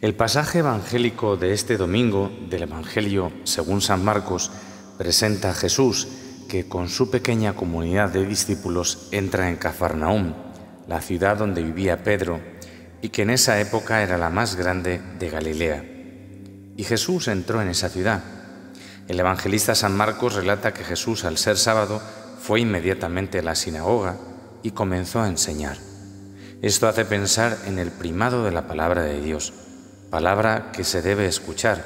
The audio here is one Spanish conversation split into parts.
El pasaje evangélico de este domingo del Evangelio según San Marcos presenta a Jesús que con su pequeña comunidad de discípulos entra en Cafarnaúm, la ciudad donde vivía Pedro, y que en esa época era la más grande de Galilea. Y Jesús entró en esa ciudad. El evangelista San Marcos relata que Jesús al ser sábado fue inmediatamente a la sinagoga y comenzó a enseñar. Esto hace pensar en el primado de la palabra de Dios palabra que se debe escuchar,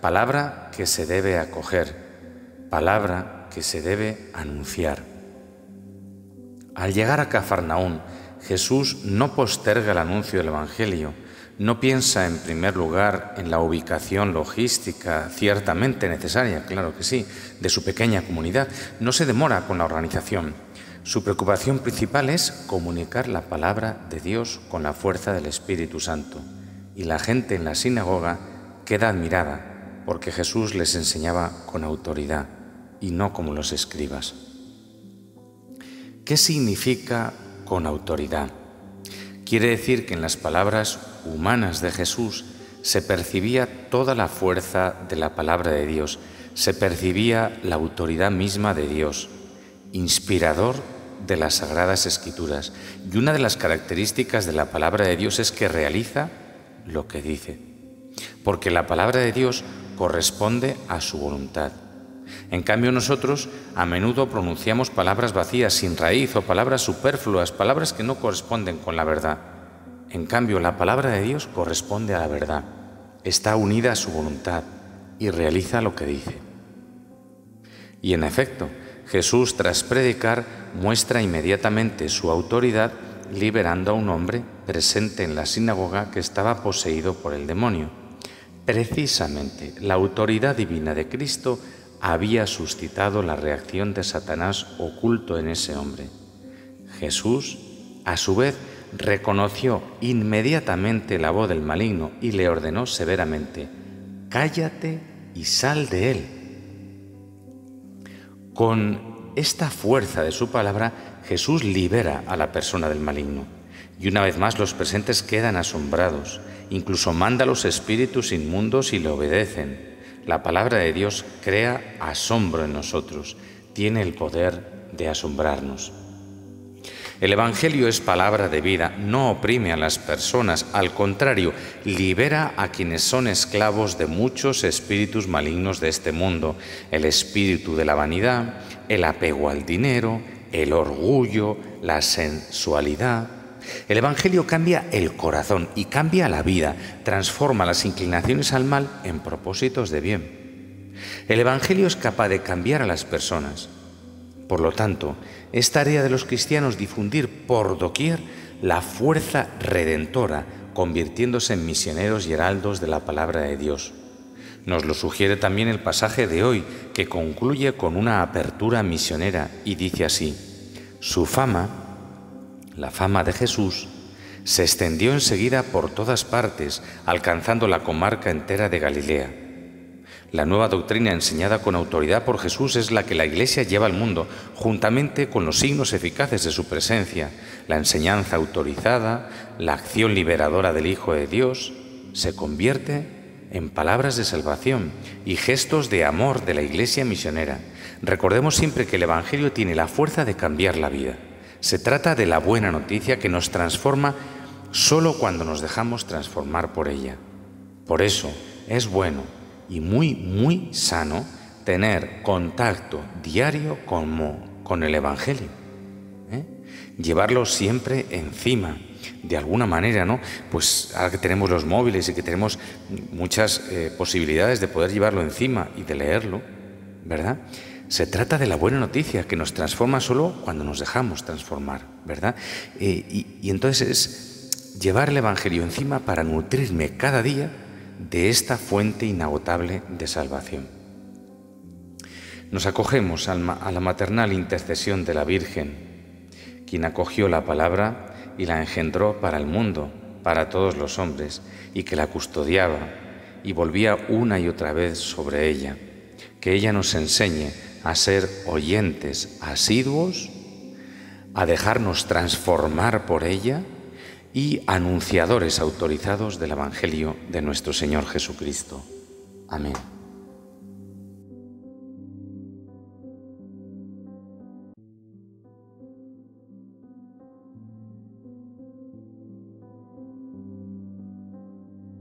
palabra que se debe acoger, palabra que se debe anunciar. Al llegar a Cafarnaún, Jesús no posterga el anuncio del Evangelio, no piensa en primer lugar en la ubicación logística, ciertamente necesaria, claro que sí, de su pequeña comunidad, no se demora con la organización. Su preocupación principal es comunicar la palabra de Dios con la fuerza del Espíritu Santo y la gente en la sinagoga queda admirada porque Jesús les enseñaba con autoridad y no como los escribas. ¿Qué significa con autoridad? Quiere decir que en las palabras humanas de Jesús se percibía toda la fuerza de la palabra de Dios, se percibía la autoridad misma de Dios, inspirador de las sagradas escrituras. Y una de las características de la palabra de Dios es que realiza lo que dice, porque la palabra de Dios corresponde a su voluntad. En cambio nosotros a menudo pronunciamos palabras vacías, sin raíz o palabras superfluas, palabras que no corresponden con la verdad. En cambio la palabra de Dios corresponde a la verdad, está unida a su voluntad y realiza lo que dice. Y en efecto, Jesús tras predicar muestra inmediatamente su autoridad liberando a un hombre presente en la sinagoga que estaba poseído por el demonio. Precisamente la autoridad divina de Cristo había suscitado la reacción de Satanás oculto en ese hombre. Jesús, a su vez, reconoció inmediatamente la voz del maligno y le ordenó severamente, cállate y sal de él. Con esta fuerza de su palabra, Jesús libera a la persona del maligno. Y una vez más los presentes quedan asombrados, incluso manda a los espíritus inmundos y le obedecen. La palabra de Dios crea asombro en nosotros, tiene el poder de asombrarnos. El Evangelio es palabra de vida, no oprime a las personas, al contrario, libera a quienes son esclavos de muchos espíritus malignos de este mundo, el espíritu de la vanidad, el apego al dinero, el orgullo, la sensualidad. El Evangelio cambia el corazón y cambia la vida, transforma las inclinaciones al mal en propósitos de bien. El Evangelio es capaz de cambiar a las personas. Por lo tanto, es tarea de los cristianos difundir por doquier la fuerza redentora, convirtiéndose en misioneros y heraldos de la palabra de Dios. Nos lo sugiere también el pasaje de hoy, que concluye con una apertura misionera y dice así, su fama, la fama de Jesús, se extendió enseguida por todas partes, alcanzando la comarca entera de Galilea. La nueva doctrina enseñada con autoridad por Jesús es la que la Iglesia lleva al mundo, juntamente con los signos eficaces de su presencia, la enseñanza autorizada, la acción liberadora del Hijo de Dios, se convierte en en palabras de salvación y gestos de amor de la iglesia misionera. Recordemos siempre que el Evangelio tiene la fuerza de cambiar la vida. Se trata de la buena noticia que nos transforma solo cuando nos dejamos transformar por ella. Por eso es bueno y muy, muy sano tener contacto diario con, con el Evangelio. ¿eh? Llevarlo siempre encima de alguna manera, ¿no? Pues ahora que tenemos los móviles y que tenemos muchas eh, posibilidades de poder llevarlo encima y de leerlo, ¿verdad? Se trata de la buena noticia que nos transforma solo cuando nos dejamos transformar, ¿verdad? Eh, y, y entonces es llevar el Evangelio encima para nutrirme cada día de esta fuente inagotable de salvación. Nos acogemos a la maternal intercesión de la Virgen, quien acogió la palabra y la engendró para el mundo, para todos los hombres, y que la custodiaba, y volvía una y otra vez sobre ella. Que ella nos enseñe a ser oyentes asiduos, a dejarnos transformar por ella y anunciadores autorizados del Evangelio de nuestro Señor Jesucristo. Amén.